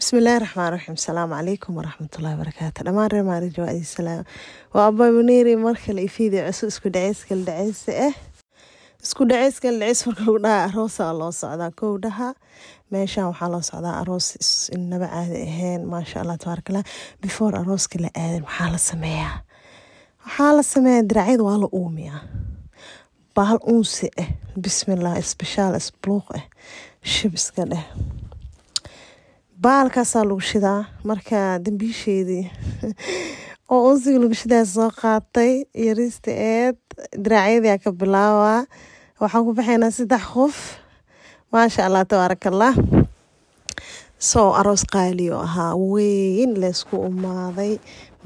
bismillaahi raxmaan raxiim asalaamu calaykum waraxmatullahi wabarakaatu dhammaan reer maarijo waa idin salaam waa abay muneeri mar kale ifiidi cusub isku dhaceyska la dhaceysa ah eh? isku dhaceyska la dhaceys marka lagu dhaha aroosa loo socdaa kow dhaha meeshan waxaa loo socdaa aroos naba caadi ahayn maasha allah tabaarakallah before arooska la aadan maxaa la sameeyaa waxaa la sameeyaa diracyada waa la uumiyaa baal uunsi ah bismillah isbishaal isbluuq ah eh, shib iska dheh baalkaasaa lagu shidaa marka dambiisheedii oo unsiga lagu shidaas soo qaatay yariista eed diraacyadii ka bilaabaa waxaan ku baxaynaa saddex qof maasha allah tabaarakallah soo aroos qaaliyo ahaa weyn laysku umaaday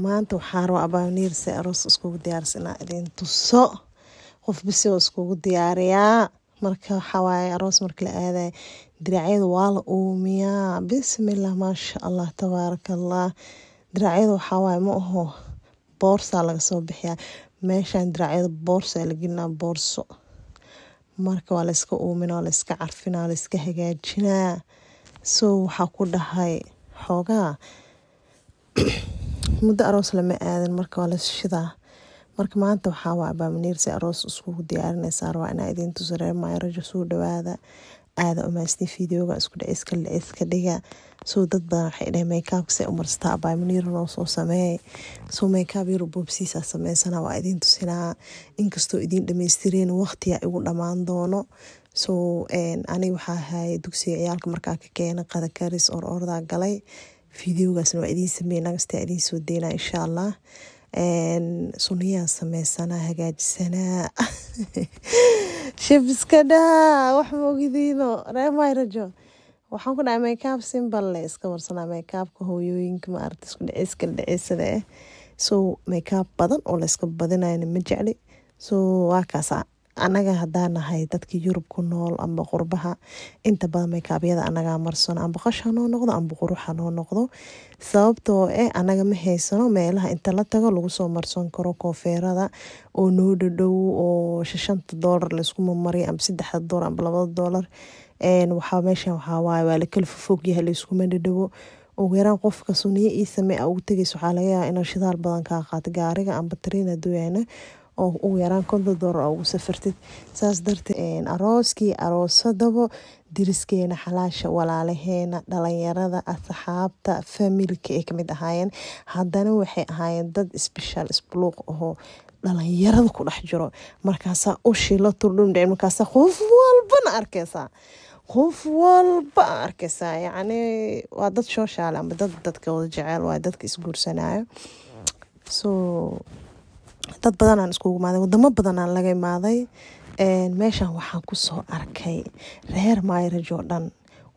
maanta waxaa rabaa abaabniirse aroos iskugu diyaarsanaa idin tuso qof bisi oo iskugu diyaariyaa marka waxaa waaye aroos marka la aadayo diracyada waa la uumiyaa bismillah maasha allah tabaaraka allah diracyada waxaa waaye ma aho boorsaa laga soo bixiyaa meeshaan diracyada boorso ayaa lagelinaa boorso marka waa la uuminaa waa la carfinaa waa la hagaajinaa so waxaa ku dhahay xoogaa muddo aroos lama aadan marka waa las shidaa marka maanta waxaa waa abaamaniir si aroos iskugu diyaarinaysaa rabaa inaa idiin tusareer maayarajo soo dhawaada aada umaasni videoga isku dhiciskala iska dhiga soo dad badan waxay dhahay makeup se umarstaa abaaminiro noo soo sameey soo makeup yar boobsiisaa sameysana waa idiin tusinaa inkastoo idin dhammaystireen waqtiya igu dhamaan doono soo aniga waxaa ahay dugsiga ciyaalka markaa ka keena qadakaris or ordaa galay videogaasna waa idiin sameey nagastaa soo deynaa insha allah sunniyaa sameysanaa hagaajisanaa shibskadhaa wax maogidino reemairajo waxaan ku dhahay makeup simbal le iska marsanaa makeupka hooyooyinka maarata isku dhiciska dhicisada eh so makeup badan oo layska badinayana ma jecli so waa kaasaa anaga hadaa nahay dadka yurub ku nool amba qurbaha inta badan makaabyada anaga marsano amba qash hanoo noqdo amba qurux hanoo noqdo sababtoo eh anaga ma haysano meelaha inta la tago lagu soo marsan karo koofeerada oo noo dhadhow oo shashanta doolar layskumamariya amba sadexda doolar amba labada doolar waxaa meeshan waxaawaaye waa lakala fofogyaha layskuma dhadhawo ugu yaraan qofka suniyo ii a ugu tegeysa waxaa laga yaabaa inuu shidaal badan kaa qaato gaariga amba tariina dooyaana oo ugu yaraan konton doolar oo ugu safartid saas darteed arooskii aroosadabo diriskeena xalaasha walaalaheena dhalinyarada asxaabta familka ay kamid ahaayeen haddana waxay ahaayeen dad sbeshaal isbuluuq ahoo dhalinyarada ku dhex jiro markaasaa ushila turdhundheen markaasaa qof walbana arkeysaa qof walba arkeysaa yacni waa dad shooshaale ama dad dadka wada jeceel waayo dadka isguursanaayo so dad badan aan iskugu imaaday wadamo badan aan laga imaaday meeshan waxaan kusoo arkay reer maayrajo dhan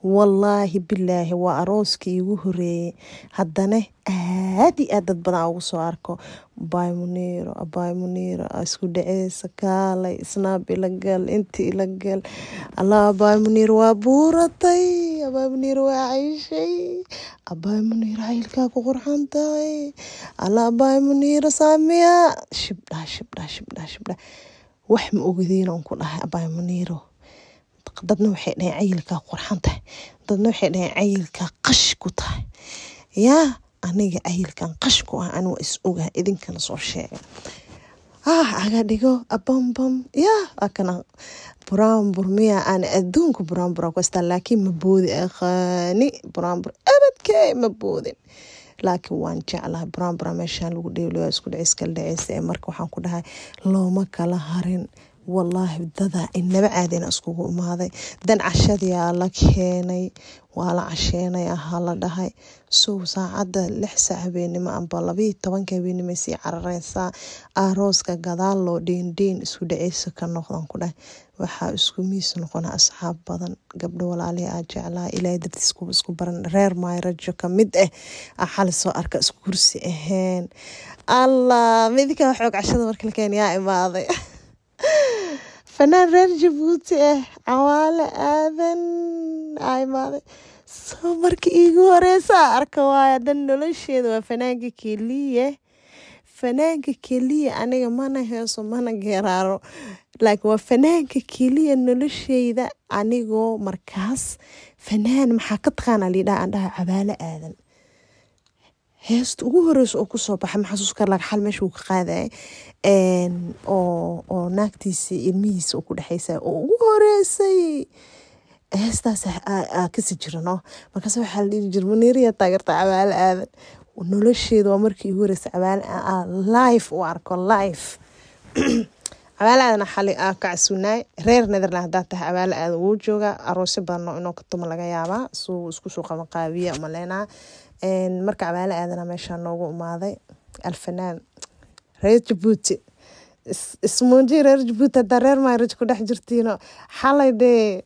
wallaahi bilaahi waa arooskii igu horeeyey haddana aad i aad dad badan ugu soo arko abaay muniiro abay muniiro isku dhaceysa kaalay snaab ila gal inti ila gal allah abaay muniiro waa buuratay abaay muniiro waa cayshay abaay muniiro cayilkaa ku qurxan tahay alla abay muniiro saamiya shibdhaa shibdhaa shibdhaa shibdhaa wax ma ogadiin on ku dhahay abaay muniiro dadna waxay dhaheen cayilka qurxan tahay dadna waxay dhaheen cayilka qash ku tahay yaa aniga cayilkan qash ku ah ani waa is oga idinkana soo sheega ah aga dhigo abombom yaa akana buraanbur miya aan adduunka buraanbur ku astaan laakiin ma boodi aqaani buraanbur abadkee ma boodin laakiin waan jeclahay buraanbura meeshaan lagu dheeliyo isku dhiciska dhiceysa ee marka waxaan ku dhahay looma kala harin wallaahi dadaa inaba caada iskugu imaaday dan cashadiaa la keenay waa la casheenay ahaa la dhahay sow saacadda lix saac habeenimo amba labayo tobanka habeenimo sii carareysaa arooska gadaal loo dheendheen isku dhaceyso ka noqdan ku dheh waxaa isku miis noqona asxaab badan gabdho walaalihi aa jeclaa ilaahay dartiis kuwa isku baran reer maayrajo ka mid ah aa soo arka isku kursi ahayn allah midka xoog cashada markale keen yaa imaaday fanaan reer jabuuti ah eh, cawaale aadan aa imaaday soo markii iigu horeysaa arka waayo hadan nolosheeda waa fanaanka keliya fanaanka keliya aniga mana heeso mana geeraaro laakiin waa fanaanka keliya nolosheyda anigoo markaas fanaan maxaa ka taqaana liidhaha andhaha cawaale aadan heesta ugu horeysa oo kusoo baxay maxasuuska lagaxal meeshuu ka qaadaya oo naagtiisa ilmihiisa ku dhexeysa oo ugu horeysay heestaas ah, ah, ah, kasi jirano markaas waxaa la dhihi jira maneeriya taageerta aadan nolosheeda waa markii igu horeysa cabaalo life u arko life cabaalo aadan xali aa reer netherland haddaa tahay cabaalo aadan wuu joogaa aroosyo badan oo inoo ka tuma laga yaabaa suu isku soo qabanqaabiya maleenaa marka cabaale aadana meeshaa noogu umaaday alfanaan reer jabuuti ismuuji reer jabuuti hadaa reer mayraj ku dhex jirtiino xalay dee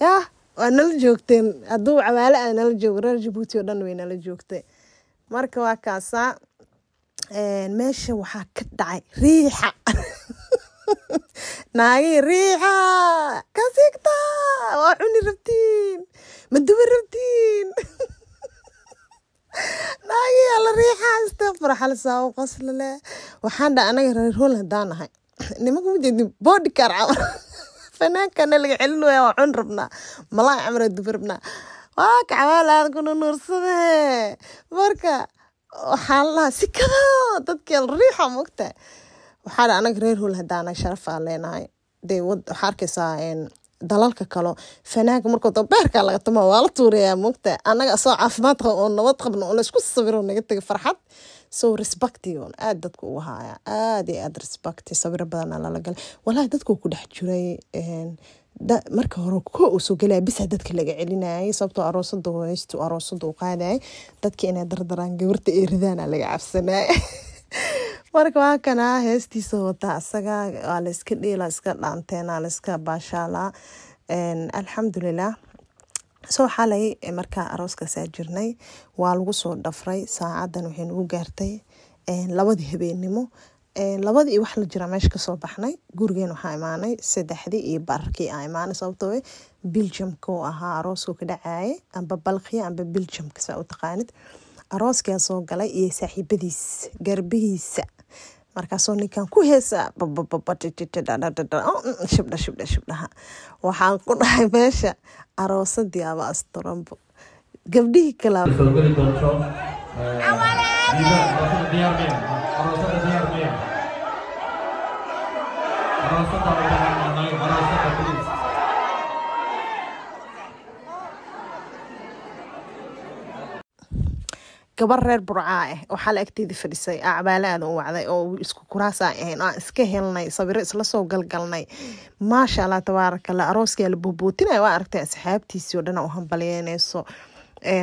yah waa nala joogteen haduu cabaale aa nala joogo reer jabuuti oo dhan way nala joogtay marka waa kaasaa meesha waxaa ka dhacay riixa naagii riixa kasigta waa cuni rabtiin madawa waxaa lasaa u leh waxaan dha anaga reer holand daan ahay nimanka ma jeedin boodi kaarca ah. fanaankaana laga celinaya waa cun rabnaa malaay camraa duba rabnaa waa kacwaalaan kuna nuursadahe marka waxaa lahaa dadkeel riixa mogta waxaa dha anaga reer holand daan ahay sharafaa leenahay dee waxaa arkaysaa dalalka kalo fanaanka markoo daba beerkaa laga tuma waa la tuurayaa moogta annaga asagoo caafimaad qaba oo nabad qabno oo laysku sawiro naga tega farxad so respectigon aad dadku u haaya aad iyo aad respecti sawiro badana lala galay walahi dadku ku dhex jiray marka hore ko uu gelaya bisa dadka laga celinayay sababtoo aroosada haystu aroosada u qaadayay dadka inay dardaraan gabarta ee ridaana laga cabsanay marka waakana heestiisa wataa asaga waa la iska dhiila iska dhaanteena la iska baashaalaa alxamdulilah soo xalay markaa arooskasaa jirnay waa lagu soo dhafray saacadan waxaynugu gaartay labadii habeennimo labadii iyo wax la jira meesha kasoo baxnay gurigeen waxaa imaanay saddexdii iyo bararkii aa imaanay sababtoo eh biljamka oo ahaa arooska ka dhacaaya amba balkhiya amba biljamka saa u taqaanid arooskaa galay iyo saaxiibadiis garbihiisa markaasoo ninkan ku heesaa oh, mm, shibdha waxaan ku dhahay meesha aroosadii aba asturanbo gabdhihii kala gabar reer burcaa ah oo eh, xal agteeda fadhisay aada ah, u wacday oo isku kuraasa ah ahayn aan iska helnay sawiro isla soo galgalnay maasha allah tabaarakallah arooskaa la boobootinaya waa aragtay asxaabtiisii oo dhan u hambalyeyneyso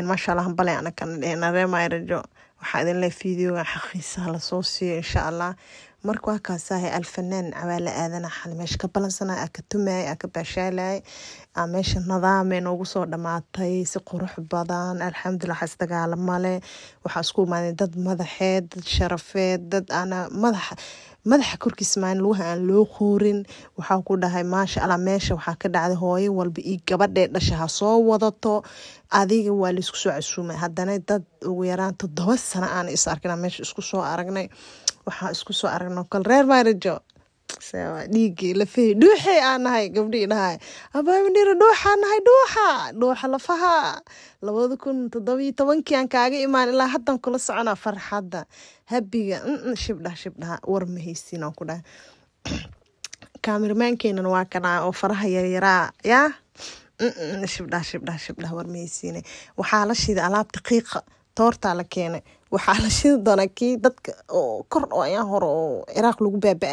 maasha allah hambale anakanareemay rajo waxaa idinle fideoga xaqiisaa lasoo siiyo insha allah marka kaasah alfanaan cawaala ah aadana xali meesha ka balansana a ka tumaay a ka a meesha nadaame noogu soo dhamaatay si qurux badan alxamdulilah xas dagaalamale waxaa isku imaadeen dad madaxeed dad sharafeed dad ana madaxa madaxa korkiisa lugaha aan loo quurin waxaa ku dhahay maasha alla meesha waxaa ka dhacday hooyo walba io gabadhee dhasha ha soo wadato adiga waa laisku soo casuumay haddana dad ugu yaraan toddoba sano aan is arkina meesha isku soo aragnay waxaa isku soo aragno kol reer maarijo dhiigii lafahey dhuuxey aan nahay gabdhii dhahay abaamidhira dhuuxaan dhuuxa dhuuxa lafaha labada kun toddobiyo tobankii aan kaaga imaan ilaa haddan kula soconaa farxadda habiga shibdhah shibdhaha war ma haysiinaan ku dhahay kaamirmaankeynana waa kanaa oo faraha yaryaraa yaa shibdhah shibdhah shibdhah war ma haysiine waxaa la shiiday alaabta qiiqa toortaa la keenay waxaa la shidi doonaa kii dadka oo kor oo ayaan hore oo ciraaq lagu baaba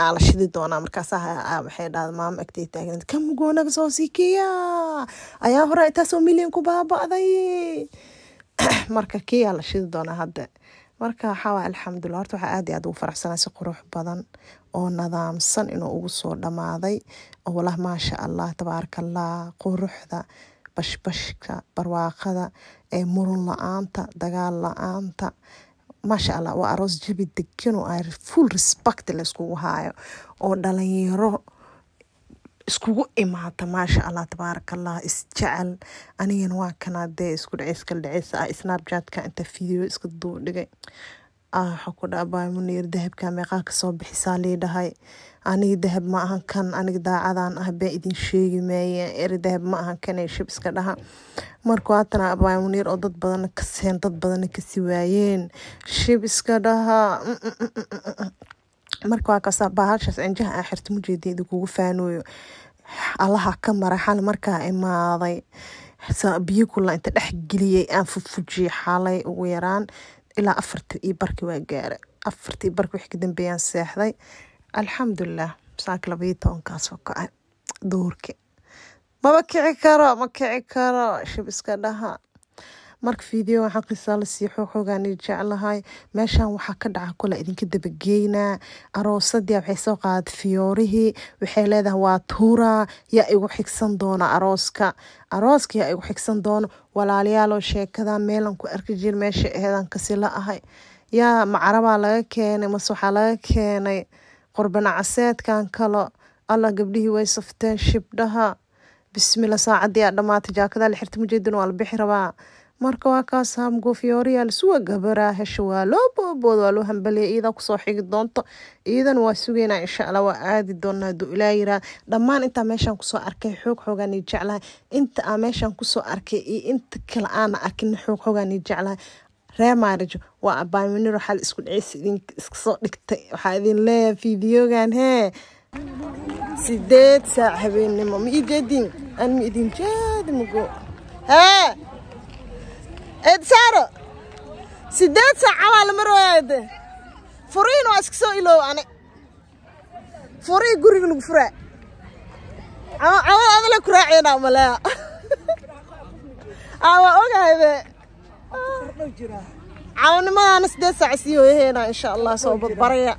aa la shidi doonaa markaasaa ah, waxay dhahda maamo agtay taagnad ka soo siikiya ayaa hore intaasoo milyan ku baaba-day marka kiyaa la shidi doonaa hadda marka waxaawaa alxamdulilah horta waxaa aad iyo aad ugu faraxsanaa si qurux badan oo nadaamsan inuu ugu soo dhammaaday oo walah maasha allah tabaarakallaah quruxda bashbashka barwaaqada murun la-aanta dagaal la-aanta maasha allah waa aroos jabi degan oo ay full respect laiskugu haayo oo dhalinyaro iskugu imaata maasha allah tabaaraka allah isjecel anigana waa kanaa dee isku dhaceyskal dhaceysa ah snapchatka inta video iska duu dhigay ah dahabka meeqaa kasoo bixisaa liidhahay aniga dahab ma ahan kan aniga daacadaan ah baan idin sheegi maaya eri dahab ma ahan kanee shib iska dhaha markuu haatana abaay ah oo dad badanna ka dad badanna kasi waayeen shib iska dhaha marka waa kaasa bahashaas cinjaha aan xirta mujeeda idinkugu faanooyo allaha ka maraxan markaa imaaday biyo kula inta dhex geliyay aan fufujiyay xaalay ugu yaraan ilaa afarti iyo barki waa gaara afartii barki wixii ka dambeeyaan seexday alxamdulilah saaka labaiyo tobankaasoo ka-ay ah duurki maba kici karo ma kici karo shib iska dhaha marka video waxaa qisaa lasii xoogxoogaan jeclahay meeshan waxaa ka dhaca kole idinka dabageynaa aroosadii waxay soo qaaday fiyoorihii waxay leedahay waa tuura yaa igu xigsan doona arooska arooska yaa igu xigsan doona walaaliyaaloo sheekada meelan ku arki jir meesha aheedan kasila ahay yaa macarabaa laga keenay mase waxaa laga keenay qorbanacaseedkan kalo alla gabdhihii way safteen shibdhaha bismila saacadii aa dhamaatay jaakada la xirta mujeedin waa la bixi rabaa marka waa kaas hamgo fiyooriyaal suwaga baraahasha waa loo boobood waa loo hambaliya iidaa kusoo xigi doonto iidan waa sugeynaa ah, insha allah waa aadi doonaa hadduu ilaa yiraa dhammaan intaa meeshaan kusoo arkay xoog xoogaan ii jeclahay inta aa meeshaan kusoo arkay iyo inta kale aana arkin xoog xoogaan ii jeclahay reemaarijo waa abaaminir waxaa la isku dhicis idinka iska dhigtay waxaa idin leeyahay fiidiyogan hee sideed saac habeennimo ma ii aan ma idin jeedi mugo hee eed saaro sideed saacabaa la marooyaa de furiin waa iska soo iloow ani furii guriga lagu furaa cawad adala ku raaceynaa maleeya a waa ogahay be cawnimadaana sideed saac sii hooyaheynaa insha allah soo badbaraya